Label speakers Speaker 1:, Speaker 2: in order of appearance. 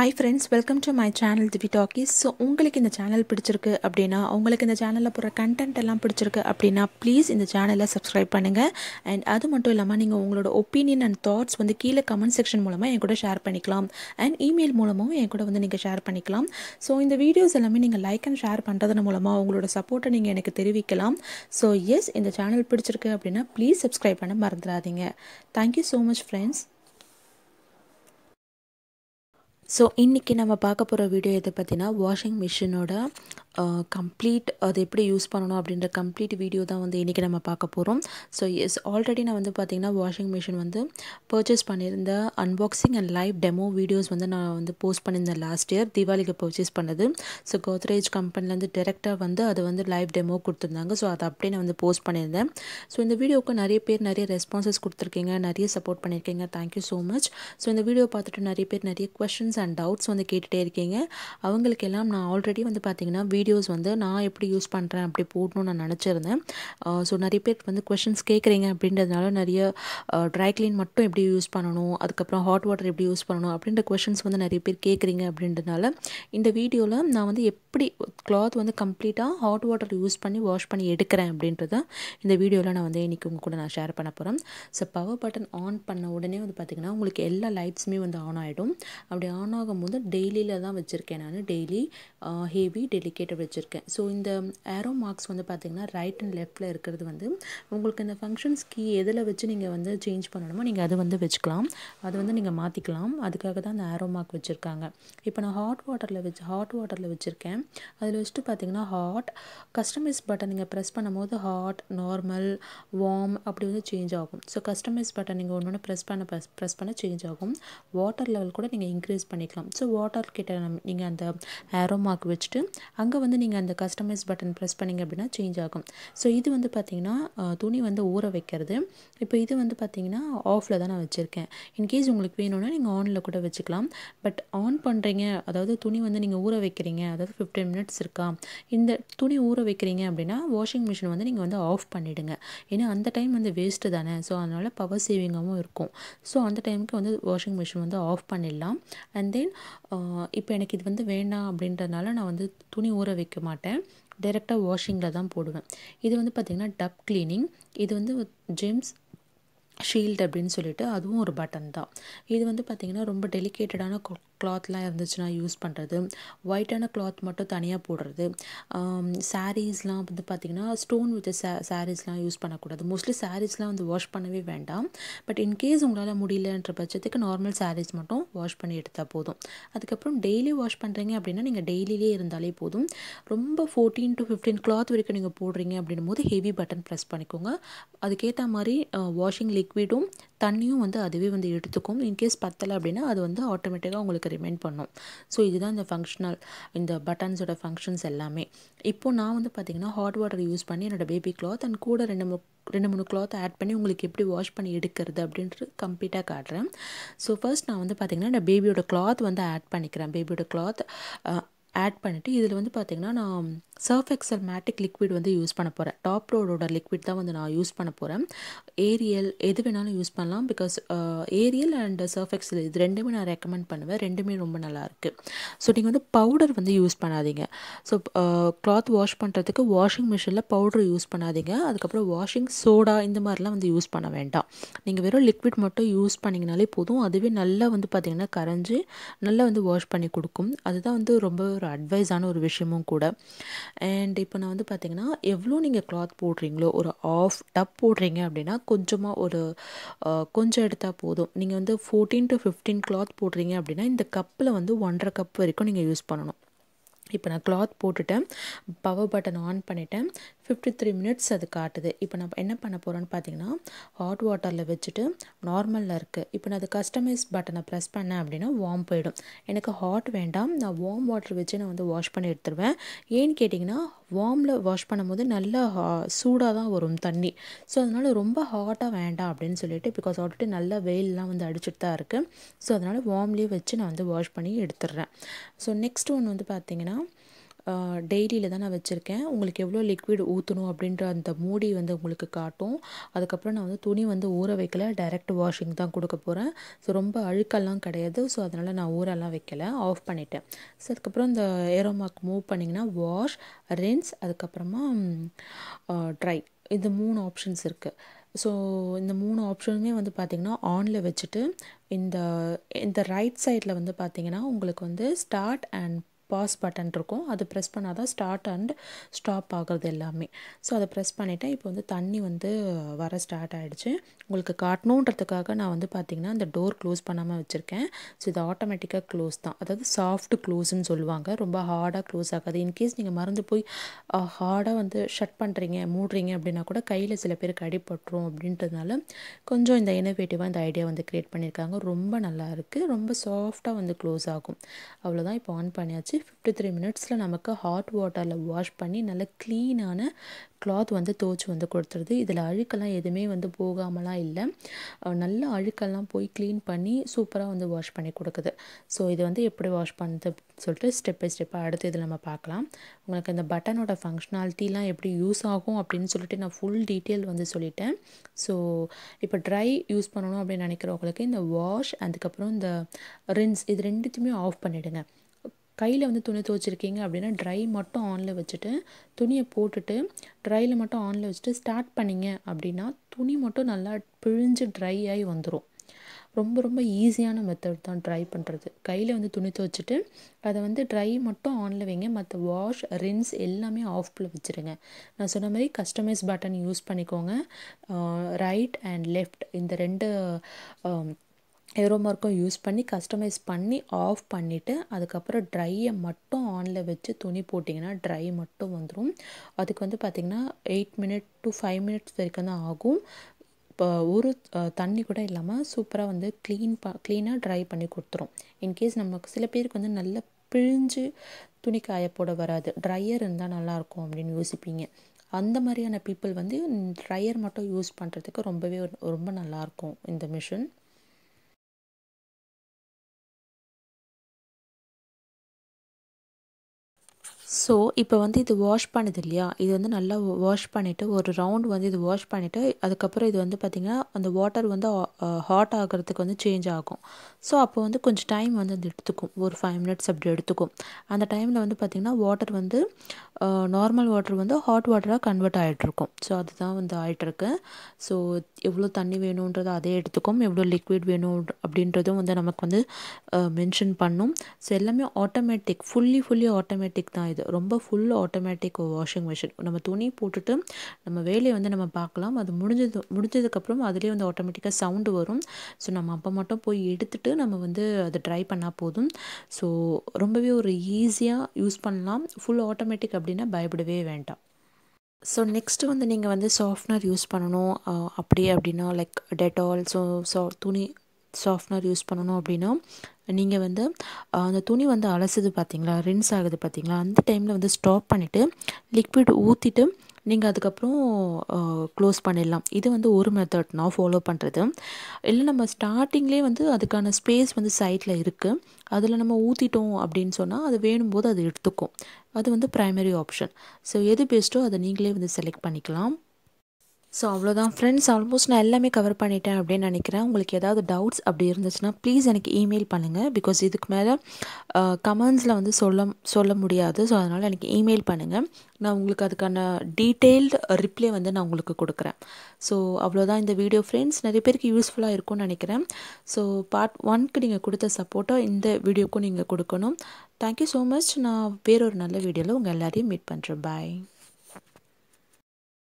Speaker 1: hi friends welcome to my channel Divi talkies so உங்களுக்கு இந்த channel பிடிச்சிருக்கு அப்படின்னா உங்களுக்கு இந்த சேனலில் போகிற கண்டென்ட் எல்லாம் பிடிச்சிருக்கு அப்படின்னா ப்ளீஸ் இந்த சேனலை சப்ஸ்கிரைப் பண்ணுங்கள் அண்ட் அது மட்டும் இல்லாமல் நீங்கள் உங்களோட ஒப்பீனியன் அண்ட் தாட்ஸ் வந்து கீழே கமெண்ட் செக்ஷன் மூலமாக என் கூட ஷேர் பண்ணிக்கலாம் அண்ட் இமெயில் மூலமாகவும் என் கூட வந்து நீங்கள் ஷேர் பண்ணிக்கலாம் ஸோ இந்த வீடியோஸ் எல்லாமே நீங்கள் லைக் அண்ட் ஷேர் பண்ணுறதன் மூலமாக உங்களோட சப்போர்ட்டை நீங்கள் எனக்கு தெரிவிக்கலாம் ஸோ எஸ் இந்த சேனல் பிடிச்சிருக்கு அப்படின்னா ப்ளீஸ் சப்ஸ்கிரைப் பண்ண மறந்துடாதீங்க thank you so much friends so இன்றைக்கி நம்ம பார்க்க போகிற வீடியோ எது பார்த்திங்கன்னா வாஷிங் மிஷினோட கம்ப்ளீட் அது எப்படி யூஸ் பண்ணணும் அப்படின்ற கம்ப்ளீட் வீடியோ தான் வந்து இன்றைக்கி நம்ம பார்க்க போகிறோம் ஸோ எஸ் ஆல்ரெடி நான் வந்து பார்த்திங்கன்னா வாஷிங் மிஷின் வந்து பர்ச்சேஸ் பண்ணியிருந்த unboxing and live demo videos வந்து நான் வந்து போஸ்ட் பண்ணியிருந்தேன் லாஸ்ட் இயர் தீபாவளிக்கு பர்ச்சேஸ் பண்ணது ஸோ கோத்ரேஜ் கம்பெனிலேருந்து டேரெக்டாக வந்து அது வந்து லைவ் டெமோ கொடுத்துருந்தாங்க ஸோ அதை அப்படியே நான் வந்து போஸ்ட் பண்ணியிருந்தேன் ஸோ இந்த வீடியோவுக்கு நிறைய பேர் நிறைய ரெஸ்பான்சஸ் கொடுத்துருக்கீங்க நிறைய சப்போர்ட் பண்ணியிருக்கீங்க தேங்க்யூ ஸோ மச் ஸோ இந்த வீடியோ பார்த்துட்டு நிறைய பேர் நிறைய கொஷின்ஸ் அண்ட் டவுட்ஸ் வந்து கேட்டுகிட்டே இருக்கீங்க அவங்களுக்கெல்லாம் நான் ஆல்ரெடி வந்து பார்த்திங்கன்னா வீடியோ வீடியோஸ் வந்து நான் எப்படி யூஸ் பண்ணுறேன் அப்படி போடணும்னு நான் நினச்சிருந்தேன் ஸோ நிறைய பேர் வந்து கொஷின்ஸ் கேட்குறீங்க அப்படின்றதுனால நிறைய ட்ரை க்ளீன் மட்டும் எப்படி யூஸ் பண்ணணும் அதுக்கப்புறம் ஹாட் வாட்டர் எப்படி யூஸ் பண்ணணும் அப்படின்ற கொஷின்ஸ் வந்து நிறைய பேர் கேட்குறீங்க அப்படின்றதுனால இந்த வீடியோவில் நான் வந்து எப்படி கிளாத் வந்து கம்ப்ளீட்டாக ஹாட் வாட்டர் யூஸ் பண்ணி வாஷ் பண்ணி எடுக்கிறேன் அப்படின்றத இந்த வீடியோவில் நான் வந்து இன்றைக்கி உங்கள் கூட நான் ஷேர் பண்ண போகிறேன் ஸோ பவர் பட்டன் ஆன் பண்ண உடனே வந்து பார்த்திங்கன்னா உங்களுக்கு எல்லா லைட்ஸுமே வந்து ஆன் ஆகிடும் அப்படி ஆன் ஆகும்போது டெய்லியில் தான் வச்சுருக்கேன் நான் டெய்லி ஹேவி டெலிகேட் கைவிட்டு வச்சுருக்கேன் ஸோ இந்த ஏரோ மார்க்ஸ் வந்து பார்த்திங்கன்னா ரைட் அண்ட் லெஃப்ட்டில் இருக்கிறது வந்து உங்களுக்கு இந்த ஃபங்க்ஷன்ஸ் கீ எதில் வச்சு நீங்கள் வந்து சேஞ்ச் பண்ணணுமோ நீங்கள் அதை வந்து வச்சுக்கலாம் அது வந்து நீங்கள் மாற்றிக்கலாம் அதுக்காக தான் அந்த ஏரோ மார்க் வச்சுருக்காங்க இப்போ நான் ஹாட் வாட்டரில் வச்சு ஹாட் வாட்டரில் வச்சுருக்கேன் அதில் வச்சுட்டு பார்த்திங்கன்னா ஹாட் கஸ்டமைஸ் பட்டன் நீங்கள் ப்ரெஸ் பண்ணும்போது ஹாட் நார்மல் வார்ம் அப்படி வந்து சேஞ்ச் ஆகும் ஸோ கஸ்டமைஸ் பட்டன் நீங்கள் ஒன்று ஒன்று ப்ரெஸ் பண்ண ப்ரெஸ் ப்ரெஸ் பண்ண சேஞ்ச் ஆகும் வாட்டர் லெவல் கூட நீங்கள் இன்க்ரீஸ் பண்ணிக்கலாம் ஸோ வாட்டர் கிட்ட நம்ம நீங்கள் அந்த ஏரோ மார்க் வச்சுட்டு அங்கே வந்து நீங்கள் அந்த கஸ்டமைஸ் பட்டன் ப்ரெஸ் பண்ணிங்க அப்படின்னா சேஞ்ச் ஆகும் ஸோ இது வந்து பார்த்திங்கன்னா துணி வந்து ஊற வைக்கிறது இப்போ இது வந்து பார்த்திங்கன்னா ஆஃபில் தான் நான் வச்சுருக்கேன் இன்கேஸ் உங்களுக்கு வேணும்னா நீங்கள் ஆனில் கூட வச்சுக்கலாம் பட் ஆன் பண்ணுறீங்க அதாவது துணி வந்து நீங்கள் ஊற வைக்கிறீங்க அதாவது ஃபிஃப்டீன் மினிட்ஸ் இருக்கா இந்த துணி ஊற வைக்கிறீங்க அப்படின்னா வாஷிங் மிஷின் வந்து நீங்கள் வந்து ஆஃப் பண்ணிவிடுங்க ஏன்னா அந்த டைம் வந்து வேஸ்ட்டு தானே ஸோ அதனால் பவர் சேவிங்காகவும் இருக்கும் ஸோ அந்த டைமுக்கு வந்து வாஷிங் மிஷின் வந்து ஆஃப் பண்ணிடலாம் அண்ட் தென் இப்போ எனக்கு இது வந்து வேண்டாம் அப்படின்றதுனால நான் வந்து துணி ஊற ஊற வைக்க மாட்டேன் டைரெக்டாக வாஷிங்கில் தான் போடுவேன் இது வந்து பார்த்திங்கன்னா டப் க்ளீனிங் இது வந்து ஜெம்ஸ் ஷீல்டு அப்படின்னு சொல்லிட்டு அதுவும் ஒரு பட்டன் தான் இது வந்து பார்த்திங்கன்னா ரொம்ப டெலிகேட்டடான கிளாத்லாம் இருந்துச்சுன்னா யூஸ் பண்ணுறது ஒயிட்டான கிளாத் மட்டும் தனியாக போடுறது சாரீஸ்லாம் வந்து பார்த்திங்கன்னா ஸ்டோன் வித் சாரீஸ்லாம் யூஸ் பண்ணக்கூடாது மோஸ்ட்லி சாரீஸ்லாம் வந்து வாஷ் பண்ணவே வேண்டாம் பட் இன்கேஸ் உங்களால் முடியலன்ற பட்சத்துக்கு நார்மல் சாரீஸ் மட்டும் வாஷ் பண்ணி எடுத்தால் போதும் அதுக்கப்புறம் டெய்லி வாஷ் பண்ணுறீங்க அப்படின்னா நீங்கள் டெய்லியிலே இருந்தாலே போதும் ரொம்ப ஃபோர்டீன் டு ஃபிஃப்டீன் கிளாத் வரைக்கும் நீங்கள் போடுறீங்க அப்படின்னும் போது ஹெவி பட்டன் ப்ரெஸ் பண்ணிக்கோங்க அதுக்கேற்ற மாதிரி வாஷிங் லீக் லிக்விடும் தண்ணியும் வந்து அதுவே வந்து எடுத்துக்கும் இன்கேஸ் பத்தலை அப்படின்னா அது வந்து ஆட்டோமேட்டிக்காக உங்களுக்கு ரிமைண்ட் பண்ணும் ஸோ இதுதான் இந்த ஃபங்க்ஷனல் இந்த பட்டன்ஸோட ஃபங்க்ஷன்ஸ் எல்லாமே இப்போது நான் வந்து பார்த்திங்கன்னா ஹாட் வாட்டர் யூஸ் பண்ணி என்னோடய பேபி கிளாத் அண்ட் கூட ரெண்டு மூணு ரெண்டு மூணு கிளாத் ஆட் பண்ணி உங்களுக்கு எப்படி வாஷ் பண்ணி எடுக்கிறது அப்படின்ட்டு கம்ப்ளீட்டாக காட்டுறேன் ஸோ ஃபர்ஸ்ட் நான் வந்து பார்த்திங்கன்னா நான் பேபியோட கிளாத் வந்து ஆட் பண்ணிக்கிறேன் பேபியோட கிளாத் ஆட் பண்ணிவிட்டு இதில் வந்து பார்த்திங்கன்னா நான் சர்ஃப் எக்ஸல் மேட்டிக் லிக்விட் வந்து யூஸ் பண்ண போகிறேன் டாப் ரோடோட லிக்விட் தான் வந்து நான் யூஸ் பண்ண போகிறேன் ஏரியல் எது வேணாலும் யூஸ் பண்ணலாம் because Ariel and Surf Excel இது ரெண்டுமே நான் ரெக்கமெண்ட் பண்ணுவேன் ரெண்டுமே ரொம்ப நல்லாயிருக்கு ஸோ நீங்கள் வந்து பவுடர் வந்து யூஸ் பண்ணாதீங்க ஸோ கிளாத் வாஷ் பண்ணுறதுக்கு வாஷிங் மிஷினில் பவுடர் யூஸ் பண்ணாதீங்க அதுக்கப்புறம் வாஷிங் சோடா இந்த மாதிரிலாம் வந்து யூஸ் பண்ண வேண்டாம் நீங்கள் வெறும் லிக்விட் மட்டும் யூஸ் பண்ணிங்கனாலே போதும் அதுவே நல்லா வந்து பார்த்திங்கன்னா கரைஞ்சி நல்லா வந்து வாஷ் பண்ணி கொடுக்கும் அதுதான் வந்து ரொம்ப ஒரு அட்வைஸான ஒரு விஷயமும் கூட அண்ட் இப்போ நான் வந்து பார்த்தீங்கன்னா எவ்வளோ நீங்கள் கிளாத் போடுறீங்களோ ஒரு ஆஃப் டப் போடுறீங்க அப்படின்னா கொஞ்சமாக ஒரு கொஞ்சம் எடுத்தால் போதும் நீங்கள் வந்து ஃபோர்டீன் டு ஃபிஃப்டீன் கிளாத் போடுறீங்க அப்படின்னா இந்த கப்பில் வந்து ஒன்றரை கப் வரைக்கும் நீங்கள் யூஸ் பண்ணணும் இப்போ நான் கிளாத் போட்டுட்டேன் பவர் பட்டன் ஆன் பண்ணிட்டேன் ஃபிஃப்டி த்ரீ மினிட்ஸ் அது காட்டுது இப்போ நம்ம என்ன பண்ண போகிறோன்னு பார்த்தீங்கன்னா ஹாட் வாட்டரில் வச்சுட்டு நார்மலில் இருக்குது இப்போ நான் அது கஸ்டமைஸ் பட்டனை ப்ரெஸ் பண்ணேன் அப்படின்னா வார்ம் போயிடும் எனக்கு ஹாட் வேண்டாம் நான் வார்ம் வாட்டர் வச்சு நான் வந்து வாஷ் பண்ணி எடுத்துருவேன் ஏன்னு கேட்டிங்கன்னா வார்மில் வாஷ் பண்ணும்போது நல்லா சூடாக தான் வரும் தண்ணி ஸோ அதனால் ரொம்ப ஹாட்டாக வேண்டாம் அப்படின்னு சொல்லிட்டு பிகாஸ் ஆல்ரெடி நல்லா வெயிலெலாம் வந்து அடிச்சுட்டு தான் இருக்குது ஸோ அதனால் வார்ம்லேயே வச்சு நான் வந்து வாஷ் பண்ணி எடுத்துடுறேன் ஸோ நெக்ஸ்ட் ஒன்று வந்து பார்த்திங்கன்னா டெய்லியில் தான் நான் வச்சுருக்கேன் உங்களுக்கு எவ்வளோ லிக்விட் ஊற்றணும் அப்படின்ற அந்த மூடி வந்து உங்களுக்கு காட்டும் அதுக்கப்புறம் நான் வந்து துணி வந்து ஊற வைக்கல டைரக்ட் வாஷிங் தான் கொடுக்க போகிறேன் ஸோ ரொம்ப அழுக்கெல்லாம் கிடையாது ஸோ அதனால் நான் ஊரெல்லாம் வைக்கல ஆஃப் பண்ணிட்டேன் ஸோ அதுக்கப்புறம் இந்த ஏரோமார்க் மூவ் பண்ணிங்கன்னா வாஷ் ரின்ஸ் அதுக்கப்புறமா ட்ரை இந்த மூணு ஆப்ஷன்ஸ் இருக்குது ஸோ இந்த மூணு ஆப்ஷனுமே வந்து பார்த்திங்கன்னா ஆனில் வச்சுட்டு இந்த இந்த ரைட் சைடில் வந்து பார்த்திங்கன்னா உங்களுக்கு வந்து ஸ்டார்ட் அண்ட் பாஸ் பட்டன் இருக்கும் அது ப்ரெஸ் பண்ணால் தான் ஸ்டார்ட் அண்ட் ஸ்டாப் ஆகிறது எல்லாமே ஸோ அதை ப்ரெஸ் பண்ணிவிட்டேன் இப்போ வந்து தண்ணி வந்து வர ஸ்டார்ட் ஆகிடுச்சு உங்களுக்கு காட்டணுன்றதுக்காக நான் வந்து பார்த்திங்கன்னா அந்த டோர் க்ளோஸ் பண்ணாமல் வச்சுருக்கேன் ஸோ இது ஆட்டோமேட்டிக்காக க்ளோஸ் தான் அதாவது சாஃப்ட் க்ளோஸ்ன்னு சொல்லுவாங்க ரொம்ப ஹார்டாக க்ளோஸ் ஆகாது இன்கேஸ் நீங்கள் மறந்து போய் ஹார்டாக வந்து ஷட் பண்ணுறீங்க மூடுறீங்க அப்படின்னா கூட கையில் சில பேருக்கு அடிபட்டுரும் அப்படின்றதுனால கொஞ்சம் இந்த இனோவேட்டிவாக இந்த ஐடியா வந்து க்ரியேட் பண்ணியிருக்காங்க ரொம்ப நல்லா இருக்குது ரொம்ப சாஃப்டாக வந்து க்ளோஸ் ஆகும் அவ்வளோதான் இப்போ ஆன் பண்ணியாச்சு ஃபிஃப்டி த்ரீ மினிட்ஸில் நமக்கு ஹாட் வாட்டரில் வாஷ் பண்ணி நல்லா க்ளீனான கிளாத் வந்து துவச்சி வந்து கொடுத்துருது இதில் அழுக்கெல்லாம் எதுவுமே வந்து போகாமலாம் இல்லை நல்ல அழுக்கெல்லாம் போய் க்ளீன் பண்ணி சூப்பராக வந்து வாஷ் பண்ணி கொடுக்குது ஸோ இது வந்து எப்படி வாஷ் பண்ணுது சொல்லிட்டு ஸ்டெப் பை ஸ்டெப்பாக அடுத்து இதில் நம்ம பார்க்கலாம் உங்களுக்கு இந்த பட்டனோட ஃபங்க்ஷனாலிட்டிலாம் எப்படி யூஸ் ஆகும் அப்படின்னு சொல்லிட்டு நான் ஃபுல் டீட்டெயில் வந்து சொல்லிட்டேன் ஸோ இப்போ ட்ரை யூஸ் பண்ணணும் அப்படின்னு நினைக்கிறவங்களுக்கு இந்த வாஷ் அதுக்கப்புறம் இந்த ரின்ஸ் இது ரெண்டுத்தையுமே ஆஃப் பண்ணிவிடுங்க கையில் வந்து துணி துவைச்சிருக்கீங்க அப்படின்னா ட்ரை மட்டும் ஆனில் வச்சுட்டு துணியை போட்டுட்டு ட்ரையில் மட்டும் ஆனில் வச்சுட்டு ஸ்டார்ட் பண்ணிங்க அப்படின்னா துணி மட்டும் நல்லா பிழிஞ்சு ட்ரை ஆகி வந்துடும் ரொம்ப ரொம்ப ஈஸியான மெத்தட் தான் ட்ரை பண்ணுறது கையில் வந்து துணி துவைச்சிட்டு அதை வந்து ட்ரை மட்டும் ஆனில் வைங்க மற்ற வாஷ் ரின்ஸ் எல்லாமே ஆஃபில் வச்சுருங்க நான் சொன்ன மாதிரி கஸ்டமைஸ் பட்டன் யூஸ் பண்ணிக்கோங்க ரைட் அண்ட் லெஃப்ட் இந்த ரெண்டு ஏரோ மார்க்கும் யூஸ் பண்ணி கஸ்டமைஸ் பண்ணி ஆஃப் பண்ணிவிட்டு அதுக்கப்புறம் ட்ரையை மட்டும் ஆனில் வச்சு துணி போட்டிங்கன்னா ட்ரை மட்டும் வந்துடும் அதுக்கு வந்து பார்த்திங்கன்னா eight minute to five minutes வரைக்கும் தான் ஆகும் இப்போ ஒரு தண்ணி கூட இல்லாமல் சூப்பராக வந்து க்ளீன் ப க்ளீனாக ட்ரை பண்ணி கொடுத்துரும் இன்கேஸ் நமக்கு சில பேருக்கு வந்து நல்ல பிழிஞ்சு துணி காய போட வராது ட்ரையர் இருந்தால் நல்லாயிருக்கும் அப்படின்னு யோசிப்பீங்க அந்த மாதிரியான பீப்புள் வந்து ட்ரையர் மட்டும் யூஸ் பண்ணுறதுக்கு ரொம்பவே ரொம்ப நல்லாயிருக்கும் இந்த மிஷின் ஸோ இப்போ வந்து இது வாஷ் பண்ணுது இல்லையா இது வந்து நல்லா வாஷ் பண்ணிவிட்டு ஒரு ரவுண்ட் வந்து இது வாஷ் பண்ணிவிட்டு அதுக்கப்புறம் இது வந்து பார்த்திங்கன்னா அந்த வாட்டர் வந்து ஹாட் ஆகிறதுக்கு வந்து சேஞ்ச் ஆகும் ஸோ அப்போ வந்து கொஞ்சம் டைம் வந்து அது எடுத்துக்கும் ஒரு ஃபைவ் மினிட்ஸ் அப்படி எடுத்துக்கும் அந்த டைமில் வந்து பார்த்திங்கன்னா வாட்டர் வந்து நார்மல் வாட்டர் வந்து ஹாட் வாட்டராக கன்வெர்ட் ஆகிட்ருக்கும் ஸோ அதுதான் வந்து ஆகிட்ருக்கு ஸோ எவ்வளோ தண்ணி வேணுன்றதை அதே எடுத்துக்கும் எவ்வளோ லிக்விட் வேணும் அப்படின்றதும் வந்து நமக்கு வந்து மென்ஷன் பண்ணும் ஸோ எல்லாமே ஆட்டோமேட்டிக் ஃபுல்லி ஃபுல்லி ஆட்டோமேட்டிக் தான் இது ரொம்ப ஃபுல் ஆட்டோமேட்டிக் வாஷிங் மிஷின் நம்ம துணி போட்டுட்டு நம்ம வேலையை வந்து நம்ம பார்க்கலாம் அது முடிஞ்சது முடிஞ்சதுக்கப்புறம் அதுலேயே வந்து ஆட்டோமேட்டிக்காக சவுண்டு வரும் ஸோ நம்ம அப்போ மட்டும் போய் எடுத்துகிட்டு நம்ம வந்து அதை ட்ரை பண்ணால் போதும் ஸோ ரொம்பவே ஒரு ஈஸியாக யூஸ் பண்ணலாம் ஃபுல் ஆட்டோமேட்டிக் அப்படி அப்படின்னா பயப்படவே வேண்டாம் ஸோ நெக்ஸ்ட்டு வந்து நீங்கள் வந்து சாஃப்ட்னர் யூஸ் பண்ணணும் அப்படி அப்படின்னா லைக் டெட்டால் ஸோ சா துணி சாஃப்ட்னர் யூஸ் பண்ணணும் அப்படின்னா நீங்கள் வந்து அந்த துணி வந்து அலசுது பார்த்தீங்களா ரின்ஸ் ஆகுது பார்த்தீங்களா அந்த டைமில் வந்து ஸ்டாப் பண்ணிவிட்டு லிக்விட் ஊற்றிட்டு நீங்கள் அதுக்கப்புறம் க்ளோஸ் பண்ணிடலாம் இது வந்து ஒரு மெத்தட் நான் ஃபாலோ பண்ணுறது இல்லை நம்ம ஸ்டார்டிங்லேயே வந்து அதுக்கான ஸ்பேஸ் வந்து சைட்டில் இருக்குது அதில் நம்ம ஊற்றிட்டோம் அப்படின்னு சொன்னால் அது வேணும்போது அது எடுத்துக்கும் அது வந்து ப்ரைமரி ஆப்ஷன் ஸோ எது பெஸ்ட்டோ அதை நீங்களே வந்து செலக்ட் பண்ணிக்கலாம் ஸோ அவ்வளோதான் ஃப்ரெண்ட்ஸ் ஆல்மோஸ்ட் நான் எல்லாமே கவர் பண்ணிட்டேன் அப்படின்னு நினைக்கிறேன் உங்களுக்கு ஏதாவது டவுட்ஸ் அப்படி இருந்துச்சுன்னா ப்ளீஸ் எனக்கு இமெயில் பண்ணுங்கள் பிகாஸ் இதுக்கு மேலே கமெண்ட்ஸில் வந்து சொல்ல சொல்ல முடியாது ஸோ அதனால் எனக்கு இமெயில் பண்ணுங்கள் நான் உங்களுக்கு அதுக்கான டீட்டெயில்டு ரிப்ளை வந்து நான் உங்களுக்கு கொடுக்குறேன் ஸோ அவ்வளோதான் இந்த வீடியோ ஃப்ரெண்ட்ஸ் நிறைய பேருக்கு யூஸ்ஃபுல்லாக இருக்கும்னு நினைக்கிறேன் ஸோ பார்ட் ஒன்க்கு நீங்கள் கொடுத்த சப்போர்ட்டோ இந்த வீடியோக்கும் நீங்கள் கொடுக்கணும் தேங்க்யூ ஸோ மச் நான் வேறொரு நல்ல வீடியோவில் உங்கள் எல்லாரையும் மீட் பண்ணுறேன் பாய்